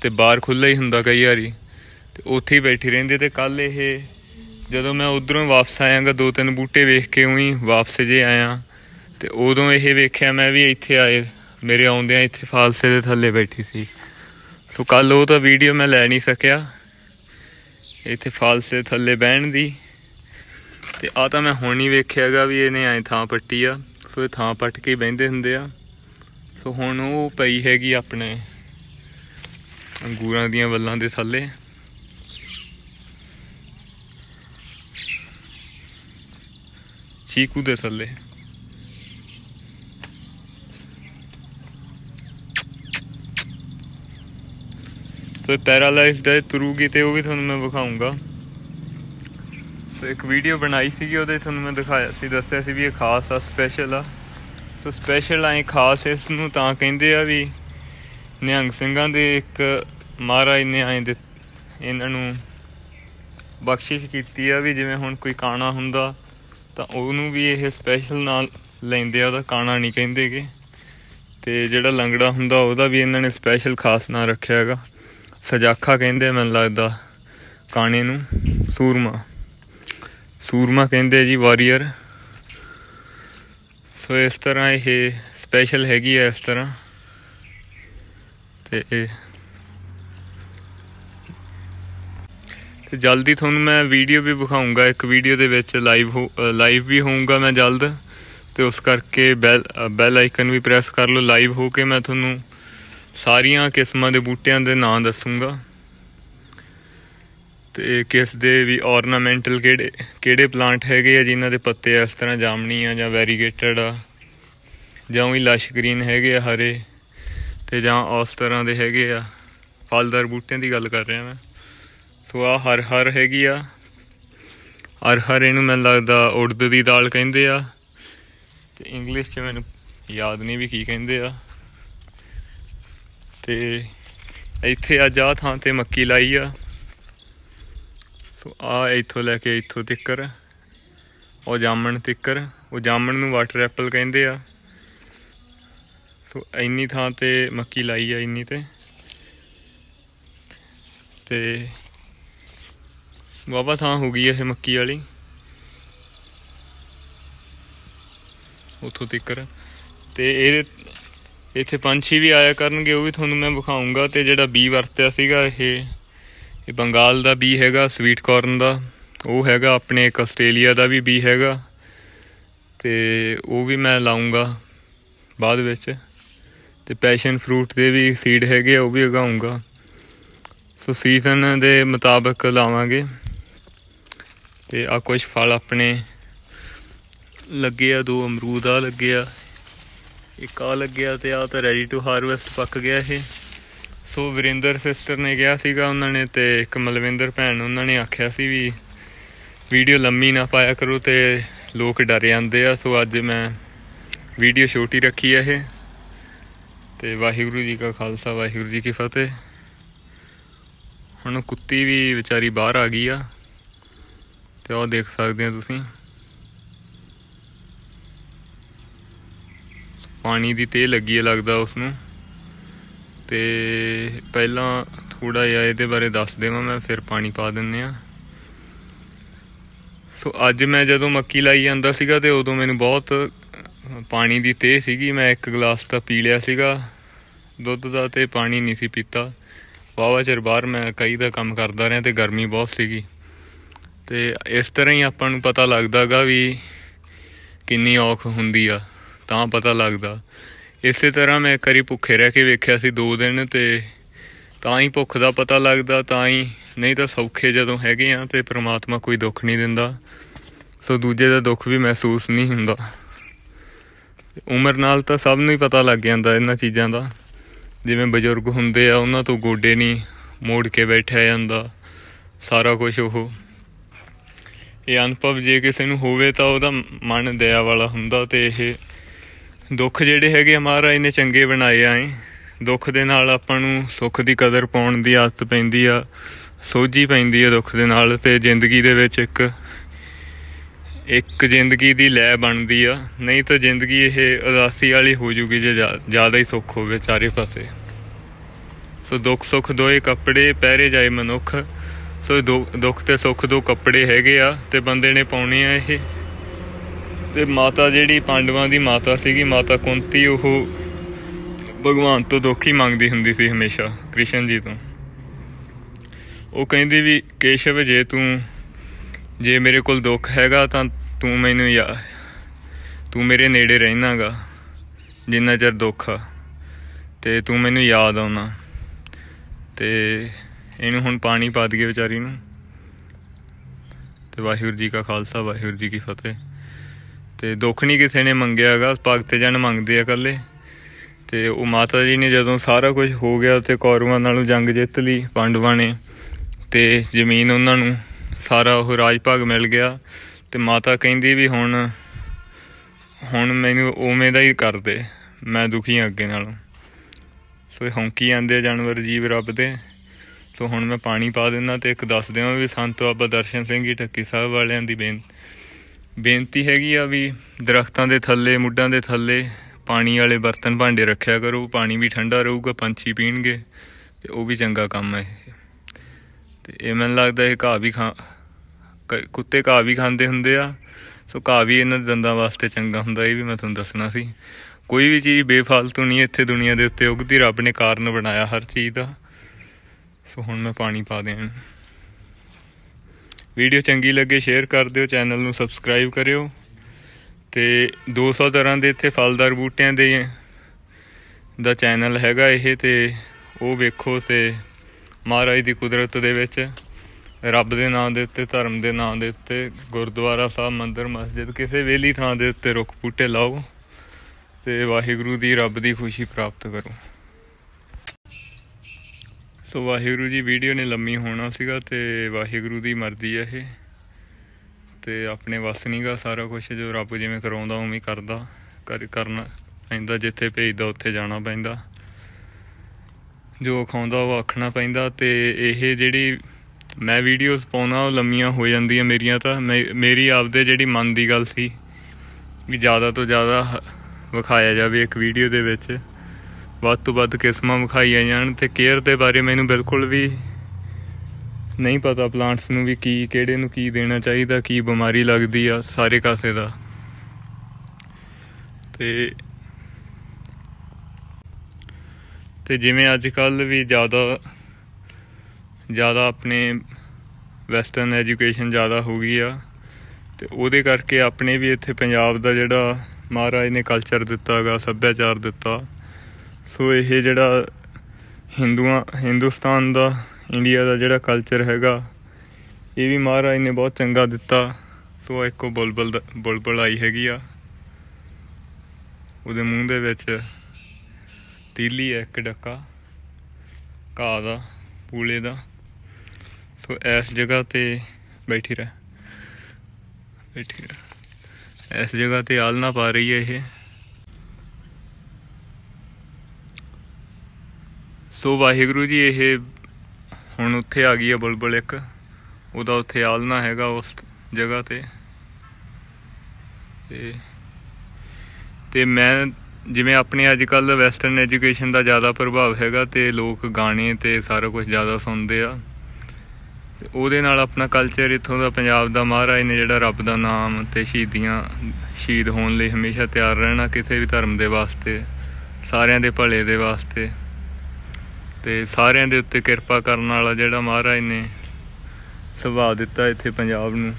ਤੇ ਬਾਹਰ ਖੁੱਲਾ ਹੀ ਹੁੰਦਾ ਕਈ ਵਾਰੀ ਤੇ ਉੱਥੇ ਹੀ ਬੈਠੀ ਰਹਿੰਦੀ ਤੇ ਕੱਲ ਇਹ ਜਦੋਂ ਮੈਂ ਉਧਰੋਂ ਵਾਪਸ ਆਇਆਗਾ ਦੋ ਤਿੰਨ ਬੂਟੇ ਵੇਖ ਕੇ ਉਹੀ ਵਾਪਸ ਜੇ ਆਇਆ ਤੇ ਉਦੋਂ ਇਹ ਵੇਖਿਆ ਮੈਂ ਵੀ ਇੱਥੇ ਆਏ ਮੇਰੇ ਆਉਂਦਿਆਂ ਇੱਥੇ ਫਾਲਸੇ ਦੇ ਥੱਲੇ ਬੈਠੀ ਸੀ ਸੋ ਕੱਲ ਉਹ ਤਾਂ ਵੀਡੀਓ ਮੈਂ ਲੈ ਨਹੀਂ ਸਕਿਆ ਇੱਥੇ ਫਾਲਸੇ ਥੱਲੇ ਬਹਿਣ ਦੀ ਤੇ ਆ ਤਾਂ ਮੈਂ ਹੁਣ ਹੀ ਵੇਖਿਆਗਾ ਵੀ ਇਹਨੇ ਐ ਥਾਂ ਪੱਟੀ ਆ ਸੋ ਇਹ ਥਾਂ ਪੱਟ ਕੇ ਬੈਂਦੇ ਹੁੰਦੇ ਆ ਸੋ ਹੁਣ ਉਹ ਪਈ ਹੈਗੀ ਆਪਣੇ ਅੰਗੂਰਾਂ ਦੀਆਂ ਵੱਲਾਂ ਦੇ ਥੱਲੇ ਚੀਕੂ ਦੇ ਥੱਲੇ ਸੋ ਪੈਰਾਲਾਈਜ਼ਡ ਹੈ ਤਰੂਗੀ ਤੇ ਉਹ ਵੀ ਤੁਹਾਨੂੰ ਮੈਂ ਵਿਖਾਉਂਗਾ ਸੋ ਇੱਕ ਵੀਡੀਓ ਬਣਾਈ ਸੀਗੀ ਉਹਦੇ ਤੁਹਾਨੂੰ ਮੈਂ ਦਿਖਾਇਆ ਸੀ ਦੱਸਿਆ ਸੀ ਵੀ ਇਹ ਖਾਸ ਆ ਸਪੈਸ਼ਲ ਆ ਸੋ ਸਪੈਸ਼ਲ ਇਹ ਖਾਸ ਇਸ ਨੂੰ ਤਾਂ ਕਹਿੰਦੇ ਆ ਵੀ ਨਿਹੰਗ ਸਿੰਘਾਂ ਦੇ ਇੱਕ ਮਹਾਰਾਜ ਨੇ ਆਏ ਦੇ ਇਹਨਾਂ ਨੂੰ ਬਖਸ਼ਿਸ਼ ਕੀਤੀ ਆ ਵੀ ਜਿਵੇਂ ਹੁਣ ਕੋਈ ਕਾਣਾ ਹੁੰਦਾ ਤਾਂ ਉਹਨੂੰ ਵੀ ਇਹ ਸਪੈਸ਼ਲ ਨਾਲ ਲੈਂਦੇ ਆ ਉਹਦਾ ਕਾਣਾ ਨਹੀਂ ਕਹਿੰਦੇਗੇ ਤੇ ਜਿਹੜਾ ਲੰਗੜਾ ਹੁੰਦਾ ਉਹਦਾ ਵੀ ਇਹਨਾਂ ਨੇ ਸਪੈਸ਼ਲ ਖਾਸ ਨਾਮ ਰੱਖਿਆ ਹੈਗਾ ਸਜਾਖਾ ਕਹਿੰਦੇ ਮੈਨੂੰ ਲੱਗਦਾ ਕਾਣੇ ਨੂੰ ਸੂਰਮਾ ਸੂਰਮਾ ਕਹਿੰਦੇ ਜੀ ਵਾਰੀਅਰ ਸੋ ਇਸ ਤਰ੍ਹਾਂ ਇਹ ਸਪੈਸ਼ਲ ਹੈਗੀ ਹੈ ਇਸ ਤਰ੍ਹਾਂ ਤੇ ਇਹ ਤੇ ਜਲਦੀ ਤੁਹਾਨੂੰ ਮੈਂ ਵੀਡੀਓ ਵੀ ਵਿਖਾਉਂਗਾ ਇੱਕ ਵੀਡੀਓ ਦੇ ਵਿੱਚ ਲਾਈਵ ਲਾਈਵ ਵੀ ਹੋਊਗਾ ਮੈਂ ਜਲਦ ਤੇ ਉਸ ਕਰਕੇ ਬੈਲ ਆਈਕਨ ਵੀ ਪ੍ਰੈਸ ਕਰ ਲਓ ਲਾਈਵ ਹੋ ਕੇ ਮੈਂ ਤੁਹਾਨੂੰ ਸਾਰੀਆਂ ਕਿਸਮਾਂ ਦੇ ਬੂਟਿਆਂ ਦੇ ਨਾਂ ਦੱਸੂਗਾ ਤੇ ਕਿਸ ਦੇ ਵੀ ਔਰਨਾਮੈਂਟਲ ਕਿਹੜੇ ਕਿਹੜੇ ਪਲਾਂਟ ਹੈਗੇ ਆ ਜਿਨ੍ਹਾਂ ਦੇ ਪੱਤੇ ਇਸ ਤਰ੍ਹਾਂ ਜਾਮਣੀ ਆ ਜਾਂ ਵੈਰੀਗੇਟਡ ਆ ਜਾਂ ਵੀ ਲਸ਼ ਗ੍ਰੀਨ ਹੈਗੇ ਆ ਹਰੇ ਤੇ ਜਾਂ ਉਸ ਤਰ੍ਹਾਂ ਦੇ ਹੈਗੇ ਆ ਫਲਦਾਰ ਬੂਟਿਆਂ ਦੀ ਗੱਲ ਕਰ ਰਿਹਾ ਮੈਂ ਸੋ ਆ ਹਰ ਹਰ ਹੈਗੀ ਆ ਹਰ ਹਰ ਇਹਨੂੰ ਮੈਨੂੰ ਲੱਗਦਾ ਉੜਦ ਦੀ ਦਾਲ ਕਹਿੰਦੇ ਆ ਤੇ ਇੰਗਲਿਸ਼ 'ਚ ਮੈਨੂੰ ਯਾਦ ਨਹੀਂ ਵੀ ਕੀ ਕਹਿੰਦੇ ਆ ਤੇ ਇੱਥੇ ਆ ਜਾ ਥਾਂ ਤੇ ਮੱਕੀ ਲਾਈ ਆ ਸੋ ਆ ਇੱਥੋਂ ਲੈ ਕੇ ਇੱਥੋਂ ਤਿੱਕਰ ਉਹ ਜਾਮਣ ਤਿੱਕਰ ਉਹ ਜਾਮਣ ਨੂੰ ਵਾਟਰ ਐਪਲ ਕਹਿੰਦੇ ਆ ਸੋ ਇੰਨੀ ਥਾਂ ਤੇ ਮੱਕੀ ਲਾਈ ਆ ਇੰਨੀ ਤੇ ਤੇ ਵਾਵਾ ਥਾਂ ਹੋ ਗਈ ਇਹ ਮੱਕੀ ਵਾਲੀ ਉਥੋਂ ਤੀਕਰ ਤੇ ਇਹ ਇੱਥੇ ਪੰਛੀ ਵੀ ਆਇਆ ਕਰਨਗੇ ਉਹ ਵੀ ਤੁਹਾਨੂੰ ਮੈਂ ਵਿਖਾਉਂਗਾ ਤੇ ਜਿਹੜਾ ਬੀ ਵਰਤਿਆ ਸੀਗਾ ਇਹ ਇਹ ਬੰਗਾਲ ਦਾ ਬੀ ਹੈਗਾ ਸਵੀਟ ਕਾਰਨ ਦਾ ਉਹ ਹੈਗਾ ਆਪਣੇ ਇੱਕ ਆਸਟ੍ਰੇਲੀਆ ਦਾ ਵੀ ਬੀ ਹੈਗਾ ਤੇ ਉਹ ਵੀ ਮੈਂ ਲਾਉਂਗਾ ਬਾਅਦ ਵਿੱਚ ਤੇ ਪੈਸ਼ਨ ਫਰੂਟ ਦੇ ਵੀ ਸੀਡ ਹੈਗੇ ਉਹ ਵੀ ਉਗਾਉਂਗਾ ਸੋ ਸੀਜ਼ਨ ਦੇ ਮੁਤਾਬਕ ਲਾਵਾਂਗੇ ਤੇ ਆ ਕੁਝ ਫਲ ਆਪਣੇ ਲੱਗੇ ਆ ਦੋ ਅਮਰੂਦ ਆ ਲੱਗੇ ਆ ਇੱਕ ਆ ਲੱਗਿਆ ਤੇ ਆ ਤਾਂ ਰੈਡੀ ਟੂ ਹਾਰਵੈਸਟ ਪੱਕ ਗਿਆ ਇਹ ਸੋ ਵਿਰਿੰਦਰ ਸਿਸਟਰ ਨੇ ਕਿਹਾ ਸੀਗਾ ਉਹਨਾਂ ਨੇ ਤੇ ਇੱਕ ਮਲਵਿੰਦਰ ਭੈਣ ਉਹਨਾਂ ਨੇ ਆਖਿਆ ਸੀ ਵੀ ਵੀਡੀਓ ਲੰਮੀ ਨਾ ਪਾਇਆ ਕਰੋ ਤੇ ਲੋਕ ਡਰ ਜਾਂਦੇ ਆ ਸੋ ਅੱਜ ਮੈਂ ਵੀਡੀਓ ਛੋਟੀ ਰੱਖੀ ਹੈ ਇਹ ਤੇ ਵਾਹਿਗੁਰੂ ਜੀ ਕਾ ਖਾਲਸਾ ਵਾਹਿਗੁਰੂ ਜੀ ਕੀ ਫਤਿਹ ਹੁਣ ਕੁੱਤੀ ਵੀ ਵਿਚਾਰੀ ਬਾਹਰ ਆ ਗਈ ਆ ਤੇ ਉਹ ਦੇਖ ਸਕਦੇ ਹੋ ਤੁਸੀਂ ਪਾਣੀ ਦੀ ਤੇ ਲੱਗੀ ਹੈ ਲੱਗਦਾ ਉਸ ਨੂੰ ਤੇ ਪਹਿਲਾਂ ਥੋੜਾ ਜਿਹਾ ਇਹਦੇ ਬਾਰੇ ਦੱਸ ਦੇਵਾਂ ਮੈਂ ਫਿਰ ਪਾਣੀ ਪਾ ਦਿੰਨੇ ਆ ਸੋ ਅੱਜ ਮੈਂ ਜਦੋਂ ਮੱਕੀ ਲਾਈ ਜਾਂਦਾ ਸੀਗਾ ਤੇ ਉਦੋਂ ਮੈਨੂੰ ਬਹੁਤ ਪਾਣੀ ਦੀ ਤੇ ਸੀਗੀ ਮੈਂ ਇੱਕ ਗਲਾਸ ਤਾਂ ਪੀ ਲਿਆ ਸੀਗਾ ਦੁੱਧ ਦਾ ਤੇ ਪਾਣੀ ਨਹੀਂ ਸੀ ਪੀਤਾ ਵਾਵਾ ਚਿਰ ਬਾਹਰ ਮੈਂ ਕਈ ਦਾ ਕੰਮ ਕਰਦਾ ਰਿਹਾ ਤੇ ਗਰਮੀ ਬਹੁਤ ਸੀਗੀ ਤੇ ਇਸ ਤਰ੍ਹਾਂ ਹੀ ਆਪਾਂ ਨੂੰ ਪਤਾ ਲੱਗਦਾਗਾ ਵੀ ਕਿੰਨੀ ਔਖ ਹੁੰਦੀ ਆ ਤਾਂ ਪਤਾ ਲੱਗਦਾ ਇਸੇ ਤਰ੍ਹਾਂ ਮੈਂ ਕਰੀ ਭੁੱਖੇ ਰਹਿ ਕੇ ਵੇਖਿਆ ਸੀ 2 ਦਿਨ ਤੇ ਤਾਂ ਹੀ ਭੁੱਖ ਦਾ ਪਤਾ ਲੱਗਦਾ ਤਾਂ ਹੀ ਨਹੀਂ ਤਾਂ ਸੌਖੇ ਜਦੋਂ ਹੈਗੇ ਆ ਤੇ ਪ੍ਰਮਾਤਮਾ ਕੋਈ ਦੁੱਖ ਨਹੀਂ ਦਿੰਦਾ ਸੋ ਦੂਜੇ ਦਾ ਦੁੱਖ ਵੀ ਮਹਿਸੂਸ ਨਹੀਂ ਹੁੰਦਾ ਉਮਰ ਨਾਲ ਤਾਂ ਸਭ ਨੂੰ ਹੀ ਪਤਾ ਲੱਗ ਜਾਂਦਾ ਇਹਨਾਂ ਚੀਜ਼ਾਂ ਦਾ ਜਿਵੇਂ ਬਜ਼ੁਰਗ ਹੁੰਦੇ ਆ ਉਹਨਾਂ ਤੋਂ ਗੋਡੇ ਨਹੀਂ ਮੋੜ ਕੇ ਬੈਠਿਆ ਜਾਂਦਾ ਸਾਰਾ ਕੁਝ ਉਹ ਇਹ ਅਨੁਭਵ ਜੇ ਕਿਸੇ ਨੂੰ ਹੋਵੇ ਤਾਂ ਉਹਦਾ ਮਨ ਦਇਆ ਵਾਲਾ ਹੁੰਦਾ ਤੇ ਇਹ ਦੁੱਖ ਜਿਹੜੇ ਹੈਗੇ ਮਹਾਰਾਜ ਨੇ ਚੰਗੇ ਬਣਾਏ ਆਏ ਦੁੱਖ ਦੇ ਨਾਲ ਆਪਾਂ ਨੂੰ ਸੁੱਖ ਦੀ ਕਦਰ ਪਾਉਣ ਦੀ ਆਦਤ ਪੈਂਦੀ ਆ ਸੋਝੀ ਪੈਂਦੀ ਆ ਦੁੱਖ ਦੇ ਨਾਲ ਤੇ ਜ਼ਿੰਦਗੀ ਦੇ ਵਿੱਚ ਇੱਕ ਇੱਕ ਜ਼ਿੰਦਗੀ ਦੀ ਲੈ ਬਣਦੀ ਆ ਨਹੀਂ ਤਾਂ ਜ਼ਿੰਦਗੀ ਇਹ ਉਦਾਸੀ ਵਾਲੀ ਹੋ ਜੂਗੀ ਜੇ ਜ਼ਿਆਦਾ ਹੀ ਸੁੱਖ ਹੋਵੇ ਚਾਰੇ ਪਾਸੇ ਸੋ ਦੁੱਖ ਸੁੱਖ ਦੋਏ ਕੱਪੜੇ ਪਹਿਰੇ ਜਾਏ ਮਨੁੱਖ ਸੋ ਇਹ ਦੁੱਖ ਤੇ ਸੁੱਖ ਦੋ ਕੱਪੜੇ ਹੈਗੇ ਆ ਤੇ ਬੰਦੇ ਨੇ ਪਾਉਣੇ ਆ ਇਹ ਤੇ ਮਾਤਾ ਜਿਹੜੀ ਪਾਂਡਵਾਂ ਦੀ ਮਾਤਾ ਸੀਗੀ ਮਾਤਾ ਕੁੰਤੀ ਉਹ ਭਗਵਾਨ ਤੋਂ ਦੁੱਖ ਹੀ ਮੰਗਦੀ ਹੁੰਦੀ ਸੀ ਹਮੇਸ਼ਾ ਕ੍ਰਿਸ਼ਨ ਜੀ ਤੋਂ ਉਹ ਕਹਿੰਦੀ ਵੀ ਕੇਸ਼ਵ ਜੇ ਤੂੰ ਜੇ ਮੇਰੇ ਕੋਲ ਦੁੱਖ ਹੈਗਾ ਤਾਂ ਤੂੰ ਮੈਨੂੰ ਯਾ ਤੂੰ ਮੇਰੇ ਨੇੜੇ ਰਹਿਣਾਗਾ ਜਿੰਨਾ ਚਿਰ ਦੁੱਖ ਤੇ ਤੂੰ ਮੈਨੂੰ ਯਾਦ ਆਉਣਾ ਤੇ ਇਹਨੂੰ ਹੁਣ ਪਾਣੀ ਪਾ ਦਈਏ ਵਿਚਾਰੀ ਨੂੰ ਤੇ ਵਾਹਿਗੁਰੂ ਜੀ ਕਾ ਖਾਲਸਾ ਵਾਹਿਗੁਰੂ ਜੀ ਕੀ ਫਤਿਹ ਤੇ ਦੁੱਖ ਨਹੀਂ ਕਿਸੇ ਨੇ ਮੰਗਿਆਗਾ ਭਗਤ ਜਨ ਮੰਗਦੇ ਆ ਕੱਲੇ ਤੇ ਉਹ ਮਾਤਾ ਜੀ ਨੇ ਜਦੋਂ ਸਾਰਾ ਕੁਝ ਹੋ ਗਿਆ ਤੇ ਕੌਰਵਾਂ ਨਾਲੋਂ ਜੰਗ ਜਿੱਤ ਲਈ ਪਾਂਡਵਾਂ ਨੇ ਤੇ ਜ਼ਮੀਨ ਉਹਨਾਂ ਨੂੰ ਸਾਰਾ ਉਹ ਰਾਜ ਭਾਗ ਮਿਲ ਗਿਆ ਤੇ ਮਾਤਾ ਕਹਿੰਦੀ ਵੀ ਹੁਣ ਹੁਣ ਮੈਨੂੰ ਉਵੇਂ ਦਾ ਹੀ ਕਰ ਦੇ ਮੈਂ ਦੁਖੀ ਹਾਂ ਅੱਗੇ ਨਾਲੋਂ ਸੋ ਹੌਂਕੀ ਆਂਦੇ ਜਾਨਵਰ ਜੀਵ ਰੱਬ ਦੇ ਸੋ ਹੁਣ ਮੈਂ ਪਾਣੀ ਪਾ ਦਿੰਦਾ ਤੇ ਇੱਕ ਦੱਸ ਦਿਆਂ ਵੀ ਸੰਤ ਬਾਬਾ ਦਰਸ਼ਨ ਸਿੰਘ ਜੀ ਠੱਕੀ ਸਾਹਿਬ ਵਾਲਿਆਂ ਦੀ ਬੇਨ ਬੇਨਤੀ ਹੈਗੀ ਆ ਵੀ ਦਰਖਤਾਂ ਦੇ ਥੱਲੇ ਮੁੱਢਾਂ ਦੇ ਥੱਲੇ ਪਾਣੀ ਵਾਲੇ ਬਰਤਨ ਭਾਂਡੇ ਰੱਖਿਆ ਕਰੋ ਪਾਣੀ ਵੀ ਠੰਡਾ ਰਹੂਗਾ ਪੰਛੀ ਪੀਣਗੇ ਤੇ ਉਹ ਵੀ ਚੰਗਾ ਕੰਮ ਹੈ ਤੇ ਇਹ ਮੈਨੂੰ ਲੱਗਦਾ ਇਹ ਘਾਹ ਵੀ ਖਾ ਕੁੱਤੇ ਘਾਹ ਵੀ ਖਾਂਦੇ ਹੁੰਦੇ ਆ ਸੋ ਘਾਹ ਵੀ ਇਹਨਾਂ ਦੰਦਾਂ ਵਾਸਤੇ ਚੰਗਾ ਹੁੰਦਾ ਇਹ ਵੀ ਮੈਂ ਤੁਹਾਨੂੰ ਦੱਸਣਾ ਸੀ ਕੋਈ ਵੀ ਚੀਜ਼ ਬੇਫਾਲਤੂ ਨਹੀਂ ਇੱਥੇ ਦੁਨੀਆ ਦੇ ਉੱਤੇ ਉਗਦੀ ਰੱਬ ਨੇ ਕਾਰਨ ਬਣਾਇਆ ਹਰ ਚੀਜ਼ ਦਾ ਸੋ ਹੁਣ ਮੈਂ ਪਾਣੀ ਪਾ ਦੇਣ ਵੀਡੀਓ ਚੰਗੀ ਲੱਗੇ ਸ਼ੇਅਰ ਕਰ ਦਿਓ ਚੈਨਲ ਨੂੰ ਸਬਸਕ੍ਰਾਈਬ ਕਰਿਓ ਤੇ 200 ਤਰ੍ਹਾਂ ਦੇ ਇੱਥੇ ਫਲਦਾਰ ਬੂਟਿਆਂ ਦੇ ਦਾ ਚੈਨਲ ਹੈਗਾ ਇਹ ਤੇ ਉਹ ਵੇਖੋ ਤੇ ਮਹਾਰਾਜ ਦੀ ਕੁਦਰਤ ਦੇ ਵਿੱਚ ਰੱਬ ਦੇ ਨਾਮ ਦੇ ਉੱਤੇ ਧਰਮ ਦੇ ਨਾਮ ਦੇ ਉੱਤੇ ਗੁਰਦੁਆਰਾ ਸਾਹਿਬ ਮੰਦਿਰ ਮਸਜਿਦ ਕਿਸੇ ਵੇਲੀ ਥਾਂ ਦੇ ਉੱਤੇ ਰੁੱਖ ਬੂਟੇ ਲਾਓ ਤੇ ਵਾਹਿਗੁਰੂ ਦੀ ਰੱਬ ਦੀ ਖੁਸ਼ੀ ਪ੍ਰਾਪਤ ਕਰੋ ਸੋ ਵਾਹਿਗੁਰੂ ਜੀ ਵੀਡੀਓ ਨੇ ਲੰਮੀ ਹੋਣਾ ਸੀਗਾ ਤੇ ਵਾਹਿਗੁਰੂ ਦੀ ਮਰਜ਼ੀ ਹੈ ਇਹ ਤੇ ਆਪਣੇ ਵਸ ਨਹੀਂਗਾ ਸਾਰਾ ਕੁਝ ਜੋ ਰੱਬ ਜਿਵੇਂ ਕਰਾਉਂਦਾ ਉਵੇਂ ਕਰਦਾ ਕਰ ਕਰਨਾ ਪੈਂਦਾ ਜਿੱਥੇ ਭੇਜਦਾ ਉੱਥੇ ਜਾਣਾ ਪੈਂਦਾ ਜੋ ਖਾਉਂਦਾ ਉਹ ਆਖਣਾ ਪੈਂਦਾ ਤੇ ਇਹ ਜਿਹੜੀ ਮੈਂ ਵੀਡੀਓਸ ਪਾਉਣਾ ਉਹ ਲੰਮੀਆਂ ਹੋ ਜਾਂਦੀਆਂ ਮੇਰੀਆਂ ਤਾਂ ਮੇਰੀ ਆਪਦੇ ਜਿਹੜੀ ਮਨ ਦੀ ਗੱਲ ਸੀ ਵੀ ਜ਼ਿਆਦਾ ਤੋਂ ਜ਼ਿਆਦਾ ਵਿਖਾਇਆ ਜਾਵੇ ਇੱਕ ਵੀਡੀਓ ਦੇ ਵਿੱਚ ਵੱਧ ਤੋਂ ਵੱਧ ਕਿਸਮਾਂ ਵਿਖਾਈਆਂ ਜਾਣ ਤੇ ਕੇਅਰ ਦੇ ਬਾਰੇ ਮੈਨੂੰ ਬਿਲਕੁਲ ਵੀ ਨਹੀਂ ਪਤਾ ਪਲਾਂਟਸ ਨੂੰ ਵੀ ਕੀ ਕਿਹੜੇ ਨੂੰ ਕੀ ਦੇਣਾ ਚਾਹੀਦਾ ਕੀ ਬਿਮਾਰੀ ਲੱਗਦੀ ਆ ਸਾਰੇ ਕਾਸੇ ਦਾ ਤੇ ਤੇ ਜਿਵੇਂ ਅੱਜ ਕੱਲ ਵੀ ਜ਼ਿਆਦਾ ਜ਼ਿਆਦਾ ਆਪਣੇ ਵੈਸਟਰਨ ਐਜੂਕੇਸ਼ਨ ਜ਼ਿਆਦਾ ਹੋ ਗਈ ਆ ਤੇ ਉਹਦੇ ਕਰਕੇ ਆਪਣੇ ਵੀ ਇੱਥੇ ਪੰਜਾਬ ਦਾ ਜਿਹੜਾ ਮਹਾਰਾਜ ਨੇ ਕਲਚਰ ਦਿੱਤਾਗਾ ਸੱਭਿਆਚਾਰ ਦਿੱਤਾ ਸੋ ਇਹ ਜਿਹੜਾ ਹਿੰਦੂਆਂ ਹਿੰਦੁਸਤਾਨ ਦਾ ਇੰਡੀਆ ਦਾ ਜਿਹੜਾ ਕਲਚਰ ਹੈਗਾ ਇਹ ਵੀ ਮਹਾਰਾਜ ਨੇ ਬਹੁਤ ਚੰਗਾ ਦਿੱਤਾ ਸੋ ਇੱਕੋ ਬੁਲਬੁਲ ਬੁਲਬੁਲ ਆਈ ਹੈਗੀ ਆ ਉਹਦੇ ਮੂੰਹ ਦੇ ਵਿੱਚ ਤੀਲੀ ਹੈ ਇੱਕ ਡੱਕਾ ਕਾ ਦਾ ਪੂਲੇ ਦਾ ਸੋ ਇਸ ਜਗ੍ਹਾ ਤੇ ਬੈਠੀ ਰਹਿ ਬੈਠੀ ਰਹਿ ਇਸ ਜਗ੍ਹਾ ਤੇ ਆਲਣਾ ਪਾ ਰਹੀ ਹੈ ਇਹ ਸੋ ਵਾਹਿਗੁਰੂ ਜੀ ਇਹ ਹੁਣ ਉੱਥੇ ਆ ਗਈ ਹੈ ਬੁਲਬੁਲ ਇੱਕ ਉਹਦਾ ਉੱਥੇ ਆਲਣਾ ਹੈਗਾ ਉਸ ਜਗ੍ਹਾ ਤੇ ਤੇ ਤੇ ਮੈਂ ਜਿਵੇਂ ਆਪਣੇ ਅੱਜ ਕੱਲ ਵੈਸਟਰਨ ਐਜੂਕੇਸ਼ਨ ਦਾ ਜ਼ਿਆਦਾ ਪ੍ਰਭਾਵ ਹੈਗਾ ਤੇ ਲੋਕ ਗਾਣੇ ਤੇ ਸਾਰਾ ਕੁਝ ਜ਼ਿਆਦਾ ਸੁਣਦੇ ਆ ਤੇ ਉਹਦੇ ਨਾਲ ਆਪਣਾ ਕਲਚਰ ਇਥੋਂ ਦਾ ਪੰਜਾਬ ਦਾ ਮਹਾਰਾਜ ਨੇ ਜਿਹੜਾ ਰੱਬ ਦਾ ਨਾਮ ਤੇ ਸ਼ਹੀਦੀਆਂ ਸ਼ਹੀਦ ਹੋਣ ਲਈ ਹਮੇਸ਼ਾ ਤਿਆਰ ਰਹਿਣਾ ਕਿਸੇ ਵੀ ਧਰਮ ਦੇ ਵਾਸਤੇ ਸਾਰਿਆਂ ਦੇ ਭਲੇ ਦੇ ਵਾਸਤੇ ਤੇ ਸਾਰਿਆਂ ਦੇ ਉੱਤੇ ਕਿਰਪਾ ਕਰਨ ਵਾਲਾ ਜਿਹੜਾ ਮਹਾਰਾਜ ਨੇ ਸੁਭਾਅ ਦਿੱਤਾ ਇੱਥੇ ਪੰਜਾਬ ਨੂੰ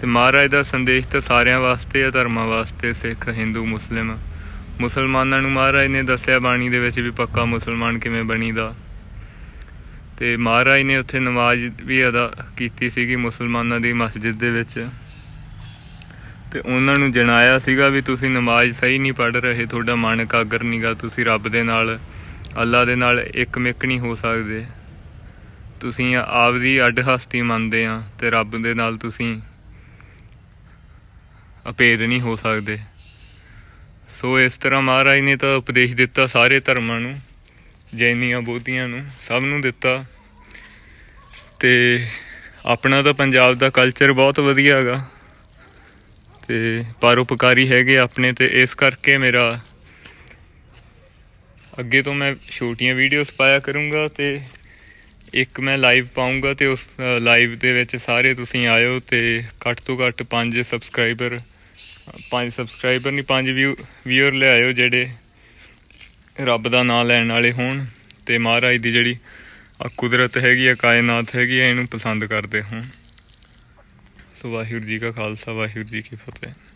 ਤੇ ਮਹਾਰਾਜ ਦਾ ਸੰਦੇਸ਼ ਤਾਂ ਸਾਰਿਆਂ ਵਾਸਤੇ ਆ ਧਰਮਾਂ ਵਾਸਤੇ ਸਿੱਖ ਹਿੰਦੂ ਮੁਸਲਮ ਮੁਸਲਮਾਨਾਂ ਨੂੰ ਮਹਾਰਾਜ ਨੇ ਦੱਸਿਆ ਬਾਣੀ ਦੇ ਵਿੱਚ ਵੀ ਪੱਕਾ ਮੁਸਲਮਾਨ ਕਿਵੇਂ ਬਣੀਦਾ ਤੇ ਮਹਾਰਾਜ ਨੇ ਉੱਥੇ ਨਮਾਜ਼ ਵੀ ਅਦਾ ਕੀਤੀ ਸੀਗੀ ਮੁਸਲਮਾਨਾਂ ਦੀ ਮਸਜਿਦ ਦੇ ਵਿੱਚ ਤੇ ਉਹਨਾਂ ਨੂੰ ਜਣਾਇਆ ਸੀਗਾ ਵੀ ਤੁਸੀਂ ਨਮਾਜ਼ ਸਹੀ ਨਹੀਂ ਪੜ੍ਹ ਰਹੇ ਤੁਹਾਡਾ ਮਨ ਕਾਗਰ ਨਹੀਂਗਾ ਤੁਸੀਂ ਰੱਬ ਦੇ ਨਾਲ ਅੱਲਾ ਦੇ ਨਾਲ ਇੱਕ ਮਿੱਕ ਨਹੀਂ ਹੋ ਸਕਦੇ ਤੁਸੀਂ ਆਪਦੀ ਅੱਡ ਹਸਤੀ ਮੰਨਦੇ ਆ ਤੇ ਰੱਬ ਦੇ ਨਾਲ ਤੁਸੀਂ ਅਪੇਧ ਨਹੀਂ ਹੋ ਸਕਦੇ ਸੋ ਇਸ ਤਰ੍ਹਾਂ ਮਹਾਰਾਜ ਨੇ ਤਾਂ ਉਪਦੇਸ਼ ਦਿੱਤਾ ਸਾਰੇ ਧਰਮਾਂ ਨੂੰ ਜੈਨੀਆਂ ਬੋਧੀਆਂ ਨੂੰ ਸਭ ਨੂੰ ਦਿੱਤਾ ਤੇ ਆਪਣਾ ਤਾਂ ਪੰਜਾਬ ਦਾ ਕਲਚਰ ਬਹੁਤ ਵਧੀਆ ਹੈਗਾ ਤੇ ਪਰਉਪਕਾਰੀ ਹੈਗੇ ਆਪਣੇ ਤੇ ਇਸ ਕਰਕੇ ਮੇਰਾ ਅੱਗੇ ਤੋਂ ਮੈਂ ਛੋਟੀਆਂ ਵੀਡੀਓਜ਼ ਪਾਇਆ ਕਰੂੰਗਾ ਤੇ ਇੱਕ ਮੈਂ ਲਾਈਵ ਪਾਉਂਗਾ ਤੇ ਉਸ ਲਾਈਵ ਦੇ ਵਿੱਚ ਸਾਰੇ ਤੁਸੀਂ ਆਇਓ ਤੇ ਘੱਟ ਤੋਂ ਘੱਟ 5 ਸਬਸਕ੍ਰਾਈਬਰ 5 ਸਬਸਕ੍ਰਾਈਬਰ ਨਹੀਂ 5 ਵੀਅਰ ਲੈ ਲਿਆਇਓ ਜਿਹੜੇ ਰੱਬ ਦਾ ਨਾਮ ਲੈਣ ਵਾਲੇ ਹੋਣ ਤੇ ਮਹਾਰਾਜ ਦੀ ਜਿਹੜੀ ਕੁਦਰਤ ਹੈਗੀ ਆ ਕਾਇਨਾਤ ਹੈਗੀ ਆ ਇਹਨੂੰ ਪਸੰਦ ਕਰਦੇ ਹੋਣ ਸੋ ਵਾਹਿਗੁਰੂ ਜੀ ਕਾ ਖਾਲਸਾ ਵਾਹਿਗੁਰੂ ਜੀ ਕੀ ਫਤਿਹ